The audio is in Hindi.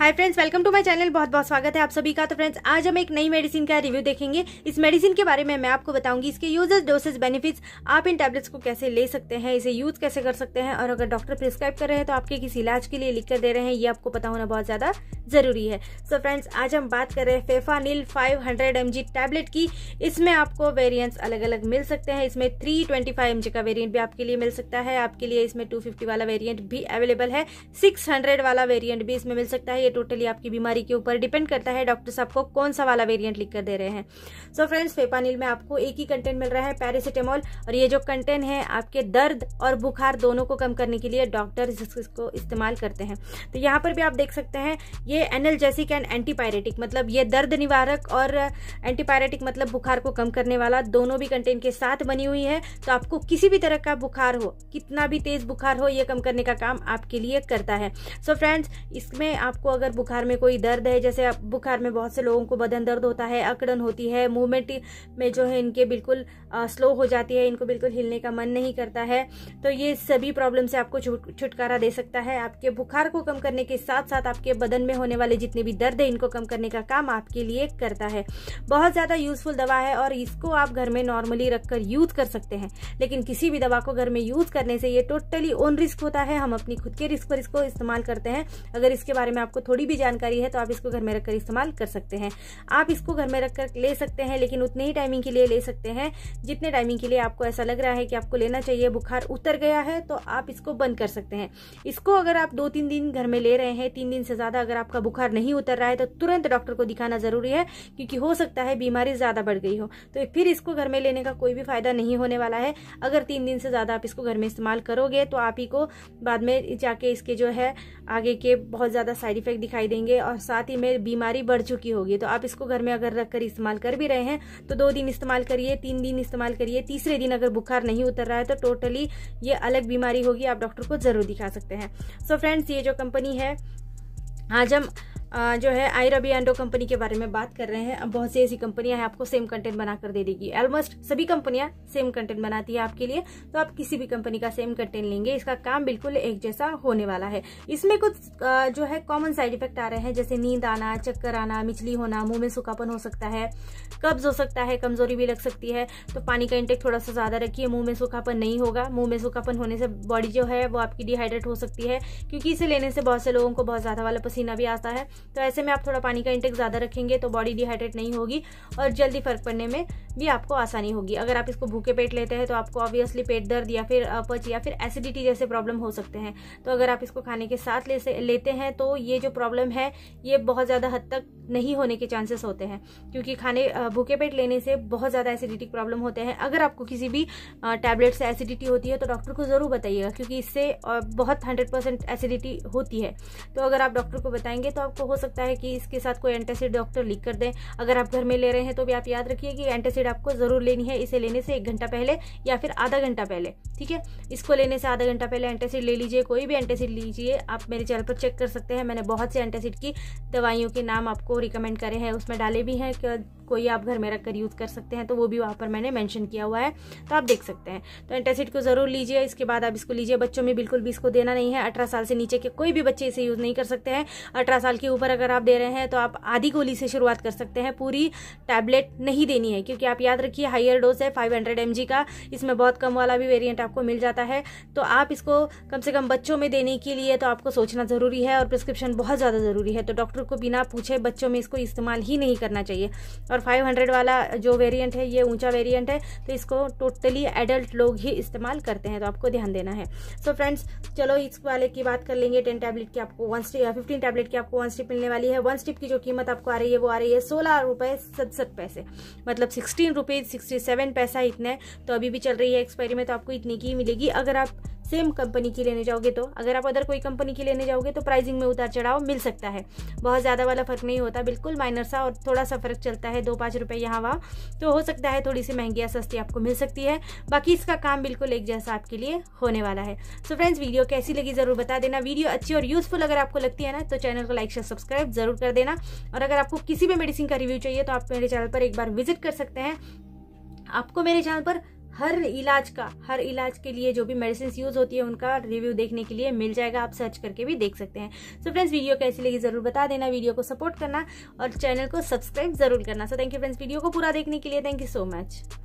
hi friends welcome to my channel बहुत बहुत स्वागत है आप सभी का तो फ्रेंड्स आज हम एक नई मेडिसिन का रिव्यू देखेंगे इस मेडिसिन के बारे में मैं आपको बताऊंगी इसके यूजेस डोसेज बेनिफिट्स आप इन टैबलेट्स को कैसे ले सकते हैं इसे यूज कैसे कर सकते हैं और अगर डॉक्टर प्रिस्क्राइब कर रहे हैं तो आपके किसी इलाज के लिए लिख कर दे रहे हैं ये आपको पता होना बहुत ज़्यादा जरूरी है सो so फ्रेंड्स आज हम बात कर रहे हैं नील फाइव हंड्रेड टैबलेट की इसमें आपको वेरियंट्स अलग अलग मिल सकते हैं इसमें थ्री ट्वेंटी का वेरियंट भी आपके लिए मिल सकता है आपके लिए इसमें फिफ्टी वाला वेरियंट भी अवेलेबल है हंड्रेड वाला वेरियंट भी इसमें मिल सकता है ये टोटली आपकी बीमारी के ऊपर डिपेंड करता है डॉक्टर साहब को कौन सा वाला वेरियंट लिख कर दे रहे हैं सो फ्रेंड्स फेपानिल में आपको एक ही कंटेंट मिल रहा है पैरासिटेमोल और ये जो कंटेंट है आपके दर्द और बुखार दोनों को कम करने के लिए डॉक्टर इसको इस्तेमाल करते हैं तो यहाँ पर भी आप देख सकते हैं ये एनर्जेसिक एंड एंटीपायरेटिक मतलब ये दर्द निवारक और एंटीपायरेटिक मतलब बुखार को कम करने वाला दोनों भी कंटेंट के साथ बनी हुई है तो आपको किसी भी तरह का बुखार हो कितना भी तेज बुखार हो ये कम करने का काम आपके लिए करता है सो so फ्रेंड्स इसमें आपको अगर बुखार में कोई दर्द है जैसे बुखार में बहुत से लोगों को बदन दर्द होता है अकड़न होती है मूवमेंट में जो है इनके बिल्कुल स्लो हो जाती है इनको बिल्कुल हिलने का मन नहीं करता है तो ये सभी प्रॉब्लम से आपको छुटकारा दे सकता है आपके बुखार को कम करने के साथ साथ आपके बदन में होने वाले जितने भी दर्द है इनको कम करने का काम आपके लिए करता है बहुत ज़्यादा यूजफुल दवा है और इसको आप घर में नॉर्मली रखकर यूज कर सकते हैं लेकिन किसी भी दवा को घर में यूज करने से ये टोटली ओन रिस्क होता है हम अपनी खुद के रिस्क पर इसको इस्तेमाल करते हैं अगर इसके बारे में आपको थोड़ी भी जानकारी है तो आप इसको घर में रखकर इस्तेमाल कर सकते हैं आप इसको घर में रखकर ले सकते हैं लेकिन उतने ही टाइमिंग के लिए ले सकते हैं जितने टाइमिंग के लिए आपको ऐसा लग रहा है कि आपको लेना चाहिए बुखार उतर गया है तो आप इसको बंद कर सकते हैं इसको अगर आप दो तीन दिन घर में ले रहे हैं तीन दिन से ज़्यादा अगर आपका बुखार नहीं उतर रहा है तो तुरंत डॉक्टर को दिखाना ज़रूरी है क्योंकि हो सकता है बीमारी ज़्यादा बढ़ गई हो तो फिर इसको घर में लेने का कोई भी फ़ायदा नहीं होने वाला है अगर तीन दिन से ज़्यादा आप इसको घर में इस्तेमाल करोगे तो आप ही को बाद में जाके इसके जो है आगे के बहुत ज़्यादा साइड इफेक्ट इफेक्ट दिखाई देंगे और साथ ही में बीमारी बढ़ चुकी होगी तो आप इसको घर में अगर रखकर इस्तेमाल कर भी रहे हैं तो दो दिन इस्तेमाल करिए तीन दिन इस्तेमाल करिए तीसरे दिन अगर बुखार नहीं उतर रहा है तो टोटली ये अलग बीमारी होगी आप डॉक्टर को जरूर दिखा सकते हैं सो so फ्रेंड्स ये जो कंपनी है आज हम जो है आई रबी एंडो कंपनी के बारे में बात कर रहे हैं अब बहुत सी ऐसी कंपनियां हैं आपको सेम कंटेंट बनाकर दे देगी ऑलमोस्ट सभी कंपनियां सेम कंटेंट बनाती है आपके लिए तो आप किसी भी कंपनी का सेम कंटेंट लेंगे इसका काम बिल्कुल एक जैसा होने वाला है इसमें कुछ जो है कॉमन साइड इफेक्ट आ रहे हैं जैसे नींद आना चक्कर आना मिचली होना मुंह में सुखापन हो सकता है कब्ज हो सकता है कमजोरी भी लग सकती है तो पानी का इंटेक थोड़ा सा ज्यादा रखिए मुंह में सुखापन नहीं होगा मुंह में सुखापन होने से बॉडी जो है वो आपकी डिहाइड्रेट हो सकती है क्योंकि इसे लेने से बहुत से लोगों को बहुत ज्यादा वाला पसीना भी आता है तो ऐसे में आप थोड़ा पानी का इंटेक ज़्यादा रखेंगे तो बॉडी डिहाइड्रेट नहीं होगी और जल्दी फ़र्क पड़ने में भी आपको आसानी होगी अगर आप इसको भूखे पेट लेते हैं तो आपको ऑब्वियसली पेट दर्द या फिर अपच या फिर एसिडिटी जैसे प्रॉब्लम हो सकते हैं तो अगर आप इसको खाने के साथ ले से, लेते हैं तो ये जो प्रॉब्लम है ये बहुत ज़्यादा हद तक नहीं होने के चांसेस होते हैं क्योंकि खाने भूखे पेट लेने से बहुत ज़्यादा एसिडिटी प्रॉब्लम होते हैं अगर आपको किसी भी टैबलेट से एसिडिटी होती है तो डॉक्टर को ज़रूर बताइएगा क्योंकि इससे बहुत हंड्रेड एसिडिटी होती है तो अगर आप डॉक्टर को बताएंगे तो आपको हो सकता है कि इसके साथ कोई एंटासिड डॉक्टर लिख कर दें अगर आप घर में ले रहे हैं तो भी आप याद रखिए कि एंटासिड आपको ज़रूर लेनी है इसे लेने से एक घंटा पहले या फिर आधा घंटा पहले ठीक है इसको लेने से आधा घंटा पहले एंटासिड ले लीजिए कोई भी एंटासिड लीजिए आप मेरे चैनल पर चेक कर सकते हैं मैंने बहुत से एंटासिड की दवाइयों के नाम आपको रिकमेंड करे हैं उसमें डाले भी हैं कोई आप घर में रखकर यूज़ कर सकते हैं तो वो भी वहाँ पर मैंने मैंशन किया हुआ है तो आप देख सकते हैं तो एंटासिड को ज़रूर लीजिए इसके बाद आप इसको लीजिए बच्चों में बिल्कुल भी इसको देना नहीं है अठारह साल से नीचे के कोई भी बच्चे इसे यूज़ नहीं कर सकते हैं अठारह साल के ऊपर अगर आप दे रहे हैं तो आप आधी गोली से शुरुआत कर सकते हैं पूरी टैबलेट नहीं देनी है क्योंकि आप याद रखिए हाइयर डोज है फाइव हंड्रेड का इसमें बहुत कम वाला भी वेरियंट आपको मिल जाता है तो आप इसको कम से कम बच्चों में देने के लिए तो आपको सोचना ज़रूरी है और प्रिस्क्रिप्शन बहुत ज़्यादा ज़रूरी है तो डॉक्टर को बिना पूछे बच्चों में इसको इस्तेमाल ही नहीं करना चाहिए और और 500 वाला जो वेरिएंट है ये ऊंचा वेरिएंट है तो इसको टोटली एडल्ट लोग ही इस्तेमाल करते हैं तो आपको ध्यान देना है सो so फ्रेंड्स चलो इस वाले की बात कर लेंगे टेन टैबलेट की आपको वन स्टिप फिफ्टीन टैबलेट की आपको वन स्टिप मिलने वाली है वन स्टिप की जो कीमत आपको आ रही है वो आ रही है सोलह रुपये सतसठ पैसे मतलब सिक्सटीन रुपीज़ सिक्सटी सेवन पैसा इतने तो अभी भी चल रही है एक्सपायरी में तो आपको इतनी की मिलेगी अगर आप सेम कंपनी की लेने जाओगे तो अगर आप अदर कोई कंपनी की लेने जाओगे तो प्राइसिंग में उतार चढ़ाव मिल सकता है बहुत ज़्यादा वाला फ़र्क नहीं होता बिल्कुल माइनर सा और थोड़ा सा फ़र्क चलता है दो पाँच रुपये यहाँ वहाँ तो हो सकता है थोड़ी सी महंगी या सस्ती आपको मिल सकती है बाकी इसका काम बिल्कुल एक जैसा आपके लिए होने वाला है सो फ्रेंड्स वीडियो कैसी लगी ज़रूर बता देना वीडियो अच्छी और यूज़फुल अगर आपको लगती है ना तो चैनल को लाइक शेयर सब्सक्राइब ज़रूर कर देना और अगर आपको किसी भी मेडिसिन का रिव्यू चाहिए तो आप मेरे चैनल पर एक बार विजिट कर सकते हैं आपको मेरे चैनल पर हर इलाज का हर इलाज के लिए जो भी मेडिसिन यूज होती है उनका रिव्यू देखने के लिए मिल जाएगा आप सर्च करके भी देख सकते हैं सो so फ्रेंड्स वीडियो कैसी लगी जरूर बता देना वीडियो को सपोर्ट करना और चैनल को सब्सक्राइब जरूर करना so thank you friends video को पूरा देखने के लिए थैंक यू सो मच